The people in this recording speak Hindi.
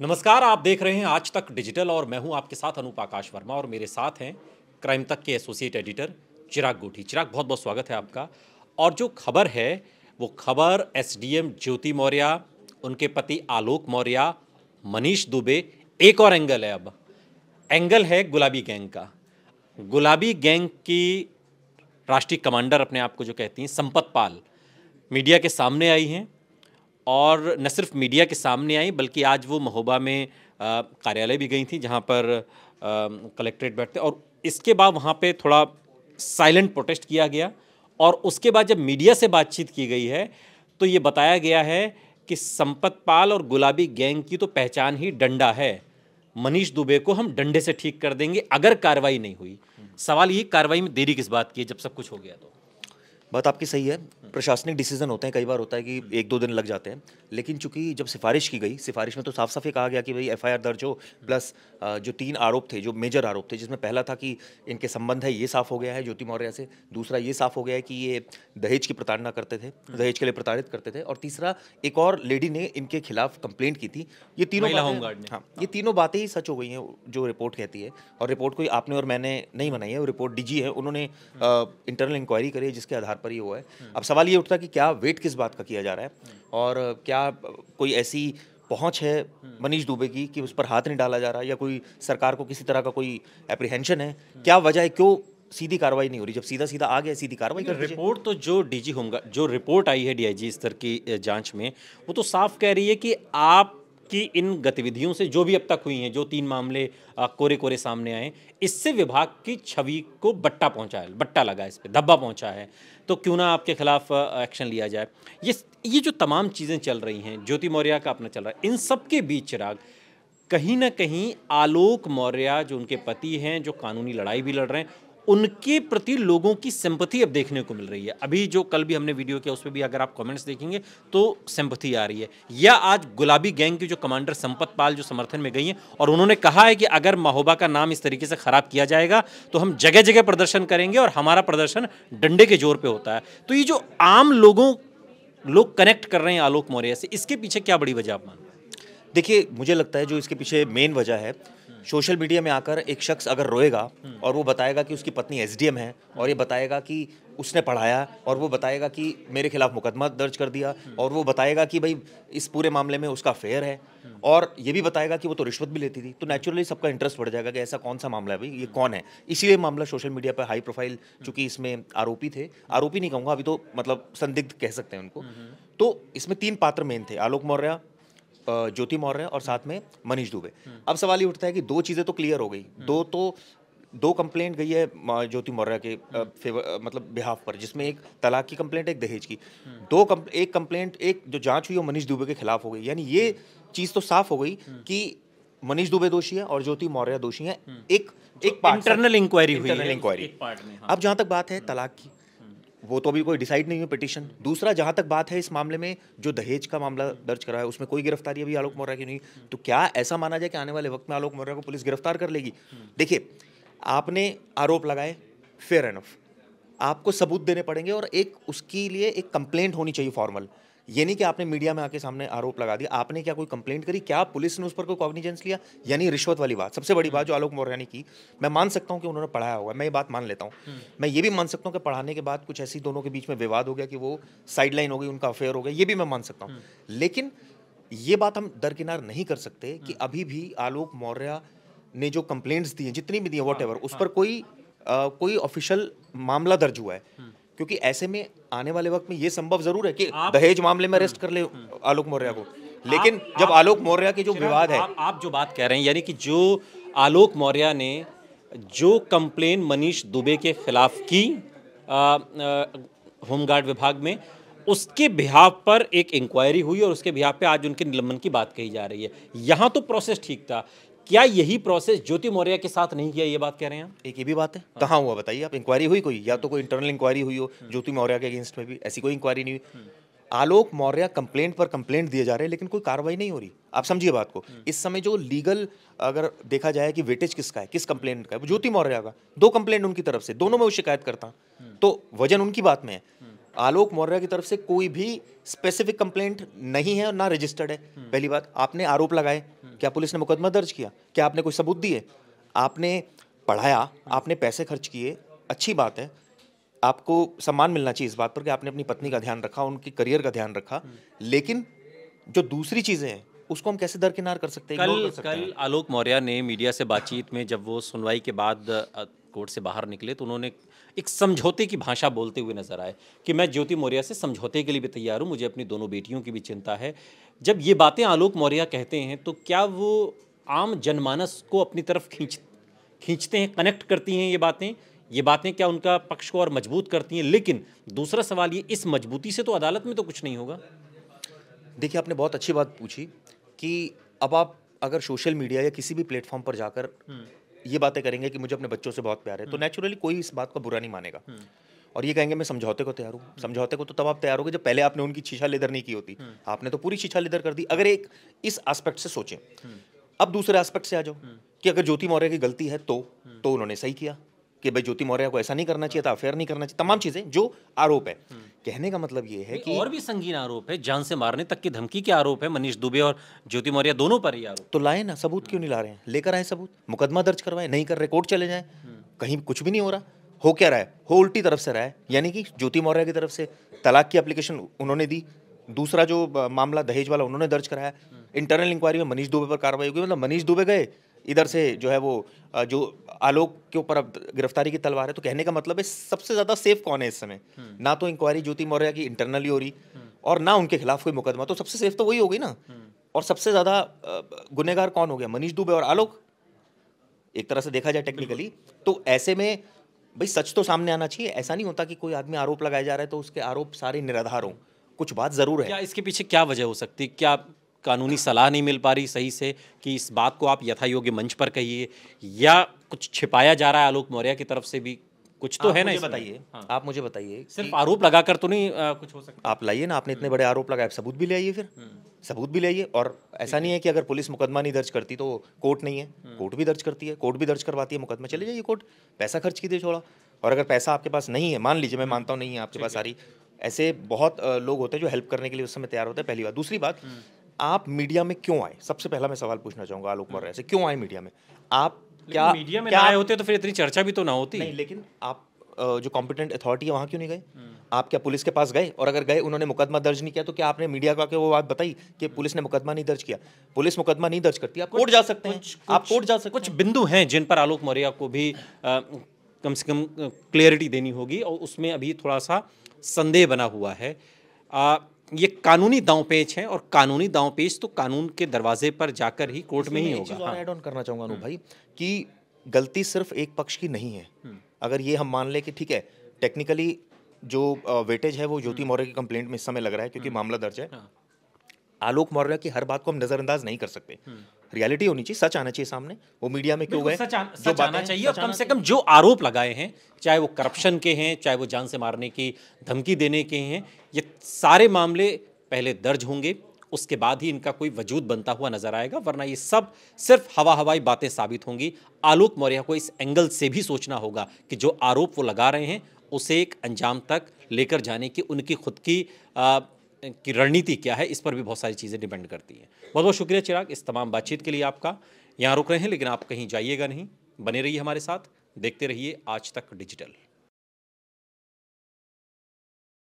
नमस्कार आप देख रहे हैं आज तक डिजिटल और मैं हूं आपके साथ अनूप आकाश वर्मा और मेरे साथ हैं क्राइम तक के एसोसिएट एडिटर चिराग गोठी चिराग बहुत बहुत स्वागत है आपका और जो खबर है वो खबर एसडीएम ज्योति मौर्य उनके पति आलोक मौर्य मनीष दुबे एक और एंगल है अब एंगल है गुलाबी गैंग का गुलाबी गैंग की राष्ट्रीय कमांडर अपने आप को जो कहती हैं संपत पाल मीडिया के सामने आई हैं और न सिर्फ मीडिया के सामने आई बल्कि आज वो महोबा में कार्यालय भी गई थी जहाँ पर कलेक्ट्रेट बैठते और इसके बाद वहाँ पे थोड़ा साइलेंट प्रोटेस्ट किया गया और उसके बाद जब मीडिया से बातचीत की गई है तो ये बताया गया है कि संपत पाल और गुलाबी गैंग की तो पहचान ही डंडा है मनीष दुबे को हम डंडे से ठीक कर देंगे अगर कार्रवाई नहीं हुई सवाल ये कार्रवाई में देरी किस बात की है जब सब कुछ हो गया तो बात आपकी सही है प्रशासनिक डिसीजन होते हैं कई बार होता है कि एक दो दिन लग जाते हैं लेकिन चूंकि जब सिफारिश की गई सिफारिश में तो साफ साफ ये कहा गया कि भाई एफआईआर दर्ज हो प्लस जो तीन आरोप थे जो मेजर आरोप थे जिसमें पहला था कि इनके संबंध है ये साफ हो गया है ज्योति मौर्य से दूसरा ये साफ हो गया है कि ये दहेज की प्रताड़ना करते थे दहेज के लिए प्रताड़ित करते थे और तीसरा एक और लेडी ने इनके खिलाफ कंप्लेंट की थी ये तीनों हाँ ये तीनों बातें ही सच हो गई हैं जो रिपोर्ट कहती है और रिपोर्ट कोई आपने और मैंने नहीं बनाई है वो रिपोर्ट डीजी है उन्होंने इंटरनल इंक्वायरी करी है जिसके आधार आधार पर ही हुआ है अब सवाल ये उठता कि क्या वेट किस बात का किया जा रहा है और क्या कोई ऐसी पहुंच है मनीष दुबे की कि उस पर हाथ नहीं डाला जा रहा या कोई सरकार को किसी तरह का कोई एप्रीहेंशन है क्या वजह है क्यों सीधी कार्रवाई नहीं हो रही जब सीधा सीधा आ गया सीधी कार्रवाई कर रिपोर्ट तो जो डीजी होमगार्ड जो रिपोर्ट आई है डीआईजी स्तर की जांच में वो तो साफ कह रही है कि आप कि इन गतिविधियों से जो भी अब तक हुई हैं जो तीन मामले कोरे कोरे सामने आए इससे विभाग की छवि को बट्टा पहुंचा है बट्टा लगा इस पर धब्बा पहुंचा है तो क्यों ना आपके खिलाफ एक्शन लिया जाए ये ये जो तमाम चीज़ें चल रही हैं ज्योति मौर्य का अपना चल रहा है इन सब के बीच चिराग कहीं ना कहीं आलोक मौर्य जो उनके पति हैं जो कानूनी लड़ाई भी लड़ रहे हैं उनके प्रति लोगों की सिंपथी अब देखने को मिल रही है अभी जो कल भी हमने वीडियो किया उसमें भी अगर आप कमेंट्स देखेंगे तो सिंपथी आ रही है या आज गुलाबी गैंग की जो कमांडर संपत पाल जो समर्थन में गई हैं और उन्होंने कहा है कि अगर महोबा का नाम इस तरीके से ख़राब किया जाएगा तो हम जगह जगह प्रदर्शन करेंगे और हमारा प्रदर्शन डंडे के जोर पर होता है तो ये जो आम लोगों लोग कनेक्ट कर रहे हैं आलोक मौर्य से इसके पीछे क्या बड़ी वजह आप मानते देखिए मुझे लगता है जो इसके पीछे मेन वजह है सोशल मीडिया में आकर एक शख्स अगर रोएगा और वो बताएगा कि उसकी पत्नी एस है और ये बताएगा कि उसने पढ़ाया और वो बताएगा कि मेरे खिलाफ मुकदमा दर्ज कर दिया और वो बताएगा कि भाई इस पूरे मामले में उसका फेयर है और ये भी बताएगा कि वो तो रिश्वत भी लेती थी तो नेचुरली सबका इंटरेस्ट बढ़ जाएगा कि ऐसा कौन सा मामला है भाई ये कौन है इसीलिए मामला सोशल मीडिया पर हाई प्रोफाइल चूंकि इसमें आरोपी थे आरोपी नहीं कहूँगा अभी तो मतलब संदिग्ध कह सकते हैं उनको तो इसमें तीन पात्र मेन थे आलोक मौर्य ज्योति मौर्य और साथ में मनीष दुबे अब सवाल ये उठता है कि दो चीज़ें तो क्लियर हो गई दो तो दो कंप्लेंट गई है ज्योति मौर्य के फेवर मतलब बिहाफ पर जिसमें एक तलाक की कंप्लेंट एक दहेज की दो कम, एक कंप्लेंट एक जो जांच हुई वो मनीष दुबे के खिलाफ हो गई यानी ये चीज़ तो साफ हो गई कि मनीष दुबे दोषी है और ज्योति मौर्य दोषी है एक एक इंटरनल इंक्वायरी हुई इंक्वायरी हाँ। अब जहां तक बात है तलाक की वो तो अभी कोई डिसाइड नहीं हुई पिटिशन दूसरा जहां तक बात है इस मामले में जो दहेज का मामला दर्ज करा है उसमें कोई गिरफ्तारी अभी आलोक मौर्य की नहीं तो क्या ऐसा माना जाए कि आने वाले वक्त में आलोक मौर्य को पुलिस गिरफ्तार कर लेगी देखिए आपने आरोप लगाए फेयर एनफ आपको सबूत देने पड़ेंगे और एक उसके लिए एक कंप्लेंट होनी चाहिए फॉर्मल ये नहीं कि आपने मीडिया में आके सामने आरोप लगा दिया आपने क्या कोई कंप्लेंट करी क्या पुलिस ने उस पर कोई कॉग्निजेंस लिया यानी रिश्वत वाली बात सबसे बड़ी बात जो आलोक मौर्य ने की मैं मान सकता हूँ कि उन्होंने पढ़ाया होगा मैं ये बात मान लेता हूँ हम्म। मैं ये भी मान सकता हूँ कि पढ़ाने के बाद कुछ ऐसी दोनों के बीच में विवाद हो गया कि वो साइडलाइन हो गई उनका अफेयर हो गया ये भी मैं मान सकता हूँ हम्म। लेकिन ये बात हम दरकिनार नहीं कर सकते कि हम्म। अभी भी आलोक मौर्य ने जो कंप्लेंट्स दी हैं जितनी भी दी हैं वॉट हाँ, उस हाँ। पर कोई कोई ऑफिशियल मामला दर्ज हुआ है क्योंकि ऐसे में आने वाले वक्त में ये संभव जरूर है कि दहेज मामले में अरेस्ट हम्म। कर ले आलोक मौर्य को लेकिन आप, जब आलोक मौर्य के जो विवाद है आप, आप जो बात कह रहे हैं यानी कि जो आलोक मौर्य ने जो कंप्लेन मनीष दुबे के खिलाफ की होमगार्ड विभाग में उसके बिहाव पर एक इंक्वायरी हुई और उसके बिहाव पे आज उनके निलंबन की बात कही जा रही है यहाँ तो प्रोसेस ठीक था क्या यही प्रोसेस ज्योति मौर्य के साथ नहीं किया ये बात कह रहे हैं एक ये भी बात है हाँ। कहाँ हुआ बताइए आप इंक्वायरी हुई कोई या तो कोई इंटरनल इंक्वायरी हुई हो ज्योति मौर्य के अगेंस्ट में भी ऐसी कोई इंक्वायरी नहीं हुई आलोक मौर्य कंप्लेंट पर कंप्लेंट दिए जा रहे हैं लेकिन कोई कार्रवाई नहीं हो रही आप समझिए बात को हम्म। इस समय जो लीगल अगर देखा जाए कि वेटेज किसका है किस कंप्लेंट का है ज्योति मौर्य का दो कंप्लेंट उनकी तरफ से दोनों में वो शिकायत करता हम्म। तो वजन उनकी बात में है आलोक मौर्य की तरफ से कोई भी स्पेसिफिक कंप्लेंट नहीं है और ना रजिस्टर्ड है हम्म। पहली बात आपने आरोप लगाए हम्म। क्या पुलिस ने मुकदमा दर्ज किया क्या आपने कोई सबूत दिए आपने पढ़ाया हम्म। आपने पैसे खर्च किए अच्छी बात है आपको सम्मान मिलना चाहिए इस बात पर कि आपने अपनी पत्नी का ध्यान रखा उनके करियर का ध्यान रखा लेकिन जो दूसरी चीज़ें हैं उसको हम कैसे दरकिनार कर सकते हैं कल कर सकते कल आलोक मौर्य ने मीडिया से बातचीत में जब वो सुनवाई के बाद कोर्ट से बाहर निकले तो उन्होंने एक समझौते की भाषा बोलते हुए नजर आए कि मैं ज्योति मौर्या से समझौते के लिए भी तैयार हूँ मुझे अपनी दोनों बेटियों की भी चिंता है जब ये बातें आलोक मौर्य कहते हैं तो क्या वो आम जनमानस को अपनी तरफ खींच खींचते हैं कनेक्ट करती हैं ये बातें ये बातें क्या उनका पक्ष को और मजबूत करती हैं लेकिन दूसरा सवाल ये इस मजबूती से तो अदालत में तो कुछ नहीं होगा देखिए आपने बहुत अच्छी बात पूछी कि अब आप अगर सोशल मीडिया या किसी भी प्लेटफॉर्म पर जाकर हम्म। ये बातें करेंगे कि मुझे अपने बच्चों से बहुत प्यार है तो नेचुरली हम्म। कोई इस बात का बुरा नहीं मानेगा हम्म। और ये कहेंगे मैं समझौते को तैयार हूँ हम्म। समझौते को तो तब आप तैयार हो गए जब पहले आपने उनकी शीशा लेदर नहीं की होती आपने तो पूरी शीशा लेदर कर दी अगर एक इस एस्पेक्ट से सोचें अब दूसरे एस्पेक्ट से आ जाओ कि अगर ज्योति मौर्य की गलती है तो तो उन्होंने सही किया कि भाई ज्योति मौर्य को ऐसा नहीं करना चाहिए था अफेयर नहीं करना चाहिए तमाम चीजें जो आरोप है हम्म। कहने का मतलब ये है कि और भी संगीन आरोप है जान से मारने तक की धमकी के आरोप है मनीष दुबे और ज्योति मौर्य दोनों पर ही आरोप तो लाए ना सबूत क्यों नहीं ला रहे हैं लेकर आए सबूत मुकदमा दर्ज करवाए नहीं कर रहे कोर्ट चले जाए हम्म। कहीं कुछ भी नहीं हो रहा हो क्या रहा है हो उल्टी तरफ से रहा है यानी कि ज्योति मौर्य की तरफ से तलाक की अप्लीकेशन उन्होंने दी दूसरा जो मामला दहेज वाला उन्होंने दर्ज कराया इंटरनल हम्म। इंक्वायरी में मनीष दुबे पर कार्रवाई होगी मतलब मनीष दुबे गए इधर से जो है वो जो आलोक के ऊपर अब गिरफ्तारी की तलवार है तो कहने का मतलब है सबसे ज़्यादा सेफ कौन है इस समय हम्म। ना तो इंक्वायरी ज्योति मौर्य की इंटरनली हो रही हम्म। और ना उनके खिलाफ कोई मुकदमा तो सबसे सेफ तो वही हो गई ना हम्म। और सबसे ज़्यादा गुनेगार कौन हो गया मनीष दुबे और आलोक एक तरह से देखा जाए टेक्निकली तो ऐसे में भाई सच तो सामने आना चाहिए ऐसा नहीं होता कि कोई आदमी आरोप लगाया जा रहा है तो उसके आरोप सारे निराधार हों कुछ बात जरूर है क्या इसके पीछे क्या वजह हो सकती है क्या कानूनी सलाह नहीं मिल पा रही सही से कि इस बात को आप यथा योग्य मंच पर कहिए या कुछ छिपाया जा रहा है आलोक मौर्य की तरफ से भी कुछ तो है ना बताइए हाँ। आप मुझे बताइए सिर्फ आरोप लगाकर तो नहीं आ, कुछ हो सकता आप लाइए ना आपने इतने बड़े आरोप लगाए सबूत भी ले आइए फिर हम्म। सबूत भी ले आइए और ऐसा नहीं है कि अगर पुलिस मुकदमा नहीं दर्ज करती तो कोर्ट नहीं है हम्म। कोर्ट भी दर्ज करती है कोर्ट भी दर्ज करवाती है मुकदमा चले जाइए कोर्ट पैसा खर्च कीजिए छोड़ा और अगर पैसा आपके पास नहीं है मान लीजिए मैं हम्म। मानता हूँ नहीं है आपके पास सारी ऐसे बहुत लोग होते हैं जो हेल्प करने के लिए उस समय तैयार होते हैं पहली बात दूसरी बात आप मीडिया में क्यों आए सबसे पहला मैं सवाल पूछना चाहूंगा आलोक मौर्य हम्म। से क्यों आए मीडिया में आप क्या मीडिया में क्या आए होते तो फिर इतनी चर्चा भी तो ना होती नहीं लेकिन आप जो कॉम्पिटेंट अथॉरिटी है वहाँ क्यों नहीं गए हम्म। आप क्या पुलिस के पास गए और अगर गए उन्होंने मुकदमा दर्ज नहीं किया तो क्या आपने मीडिया को आके वो बात बताई कि हम्म। पुलिस ने मुकदमा नहीं दर्ज किया पुलिस मुकदमा नहीं दर्ज करती आप कोर्ट जा सकते हैं आप कोर्ट जा सकते कुछ बिंदु हैं जिन पर आलोक मौर्य को भी कम से कम क्लियरिटी देनी होगी और उसमें अभी थोड़ा सा संदेह बना हुआ है ये कानूनी दाव पेच है और कानूनी दाव पेच तो कानून के दरवाजे पर जाकर ही कोर्ट में ही होगा ऐड ऑन हाँ। करना हम्म। भाई कि गलती सिर्फ एक पक्ष की नहीं है हम्म। अगर ये हम मान लें कि ठीक है टेक्निकली जो वेटेज है वो ज्योति हम्म। मौर्य की कंप्लेंट में इस समय लग रहा है क्योंकि मामला दर्ज है हाँ। आलोक मौर्य की हर बात को हम नज़रअंदाज नहीं कर सकते रियलिटी होनी चाहिए सच आना चाहिए सामने वो मीडिया में क्यों गए जो सच आना चाहिए और कम से कम जो आरोप लगाए हैं चाहे वो करप्शन के हैं चाहे वो जान से मारने की धमकी देने के हैं ये सारे मामले पहले दर्ज होंगे उसके बाद ही इनका कोई वजूद बनता हुआ नजर आएगा वरना ये सब सिर्फ हवा हवाई बातें साबित होंगी आलोक मौर्य को इस एंगल से भी सोचना होगा कि जो आरोप वो लगा रहे हैं उसे एक अंजाम तक लेकर जाने की उनकी खुद की की रणनीति क्या है इस पर भी बहुत सारी चीज़ें डिपेंड करती हैं बहुत बहुत शुक्रिया चिराग इस तमाम बातचीत के लिए आपका यहाँ रुक रहे हैं लेकिन आप कहीं जाइएगा नहीं बने रहिए हमारे साथ देखते रहिए आज तक डिजिटल